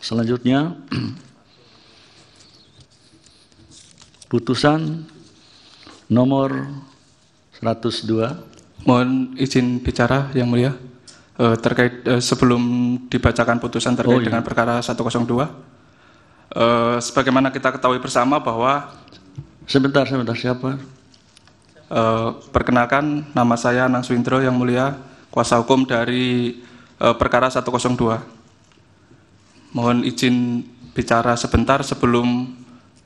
Selanjutnya, putusan nomor 102. Mohon izin bicara, Yang Mulia. Eh, terkait eh, sebelum dibacakan putusan terkait oh, iya. dengan perkara 102. Eh, sebagaimana kita ketahui bersama bahwa sebentar sebentar siapa? perkenalkan nama saya Nang Suindro yang mulia kuasa hukum dari perkara 102. Mohon izin bicara sebentar sebelum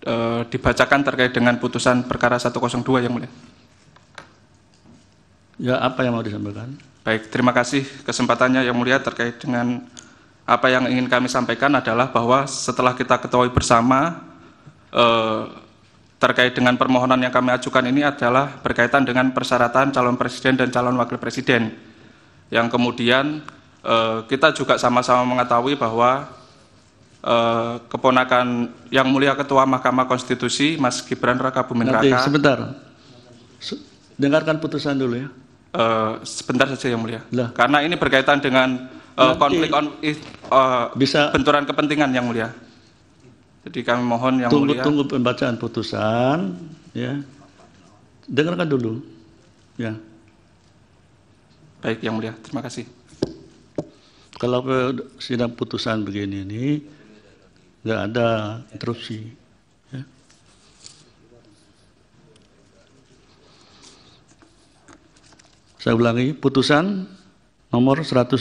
e, dibacakan terkait dengan putusan perkara 102 yang mulia. Ya, apa yang mau disampaikan? Baik, terima kasih kesempatannya yang mulia terkait dengan apa yang ingin kami sampaikan adalah bahwa setelah kita ketahui bersama e, terkait dengan permohonan yang kami ajukan ini adalah berkaitan dengan persyaratan calon presiden dan calon wakil presiden yang kemudian e, kita juga sama-sama mengetahui bahwa Eh, keponakan yang mulia Ketua Mahkamah Konstitusi Mas Gibran Raka Buming Nanti, Sebentar. dengarkan putusan dulu ya. Eh, sebentar saja yang mulia. Lah. Karena ini berkaitan dengan eh, konflik on, eh, bisa benturan kepentingan yang mulia. Jadi kami mohon yang tunggu, mulia tunggu pembacaan putusan ya. Dengarkan dulu. Ya. Baik yang mulia, terima kasih kalau sidang putusan begini ini nggak ada interupsi. Ya. Saya ulangi, putusan nomor 102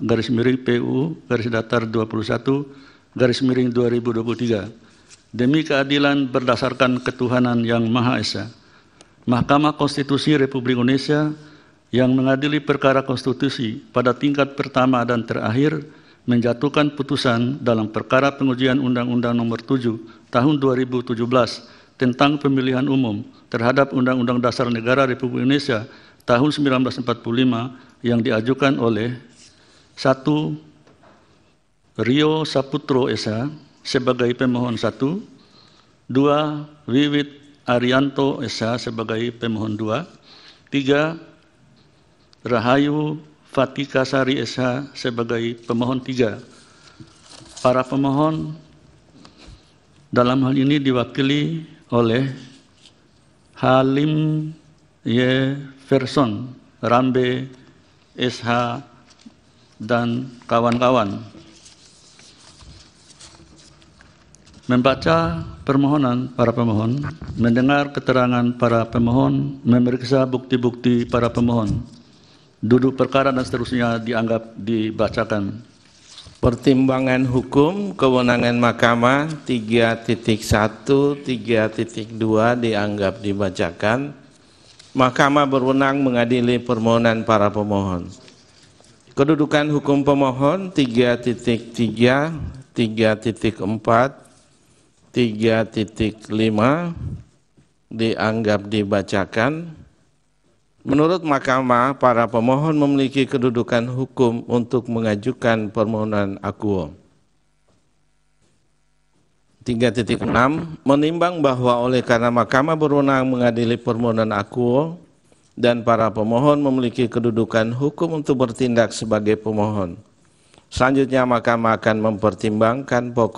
garis miring PU garis datar 21 garis miring 2023. Demi keadilan berdasarkan ketuhanan yang Maha Esa, Mahkamah Konstitusi Republik Indonesia yang mengadili perkara konstitusi pada tingkat pertama dan terakhir menjatuhkan putusan dalam perkara pengujian Undang-Undang Nomor 7 Tahun 2017 tentang pemilihan umum terhadap Undang-Undang Dasar Negara Republik Indonesia tahun 1945 yang diajukan oleh 1. Rio Saputro Esa sebagai pemohon satu, 2. Wiwit Arianto Esa sebagai pemohon dua, 3. Rahayu Fatika Sari SH sebagai pemohon tiga. Para pemohon dalam hal ini diwakili oleh Halim Y. Ferson, Rambe, SH, dan kawan-kawan. Membaca permohonan para pemohon, mendengar keterangan para pemohon, memeriksa bukti-bukti para pemohon, duduk perkara dan seterusnya dianggap dibacakan. Pertimbangan hukum kewenangan mahkamah 3.1 3.2 dianggap dibacakan. Mahkamah berwenang mengadili permohonan para pemohon. Kedudukan hukum pemohon 3.3 3.4 3.5 dianggap dibacakan. Menurut mahkamah, para pemohon memiliki kedudukan hukum untuk mengajukan permohonan akuo. 3.6 menimbang bahwa oleh karena mahkamah berwenang mengadili permohonan akuo dan para pemohon memiliki kedudukan hukum untuk bertindak sebagai pemohon. Selanjutnya mahkamah akan mempertimbangkan pokok